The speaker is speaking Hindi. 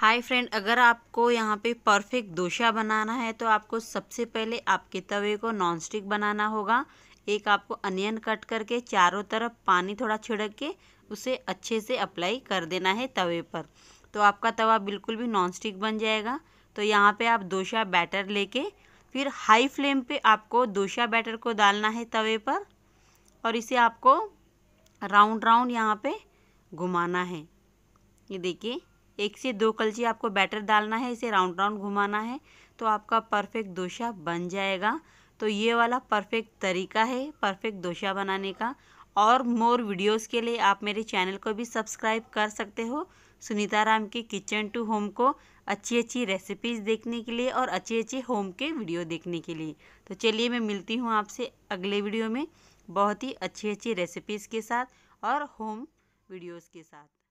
हाय फ्रेंड अगर आपको यहाँ पे परफेक्ट दोशा बनाना है तो आपको सबसे पहले आपके तवे को नॉनस्टिक बनाना होगा एक आपको अनियन कट करके चारों तरफ पानी थोड़ा छिड़क के उसे अच्छे से अप्लाई कर देना है तवे पर तो आपका तवा बिल्कुल भी नॉनस्टिक बन जाएगा तो यहाँ पे आप दोशा बैटर लेके फिर हाई फ्लेम पे आपको दोशा बैटर को डालना है तवे पर और इसे आपको राउंड राउंड यहाँ पर घुमाना है ये देखिए एक से दो कलची आपको बैटर डालना है इसे राउंड राउंड घुमाना है तो आपका परफेक्ट दोशा बन जाएगा तो ये वाला परफेक्ट तरीका है परफेक्ट दोशा बनाने का और मोर वीडियोस के लिए आप मेरे चैनल को भी सब्सक्राइब कर सकते हो सुनीता राम के किचन टू होम को अच्छी अच्छी रेसिपीज़ देखने के लिए और अच्छे अच्छे होम के वीडियो देखने के लिए तो चलिए मैं मिलती हूँ आपसे अगले वीडियो में बहुत ही अच्छी अच्छी रेसिपीज़ के साथ और होम वीडियोज़ के साथ